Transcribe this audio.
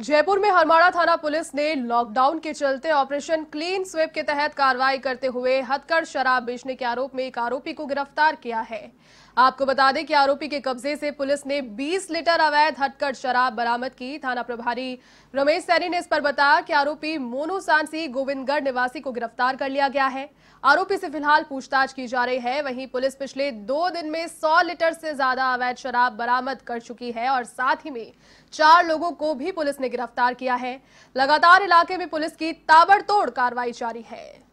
जयपुर में हरमाड़ा थाना पुलिस ने लॉकडाउन के चलते ऑपरेशन क्लीन स्वीप के तहत कार्रवाई करते हुए हथकर शराब बेचने के आरोप में एक आरोपी को गिरफ्तार किया है आपको बता दें कि आरोपी के कब्जे से पुलिस ने 20 लीटर अवैध हथकर शराब बरामद की थाना प्रभारी रमेश सैनी ने इस पर बताया कि आरोपी मोनू सांसी गोविंदगढ़ निवासी को गिरफ्तार कर लिया गया है आरोपी से फिलहाल पूछताछ की जा रही है वहीं पुलिस पिछले दो दिन में सौ लीटर से ज्यादा अवैध शराब बरामद कर चुकी है और साथ ही में चार लोगों को भी पुलिस ने गिरफ्तार किया है लगातार इलाके में पुलिस की ताबड़तोड़ कार्रवाई जारी है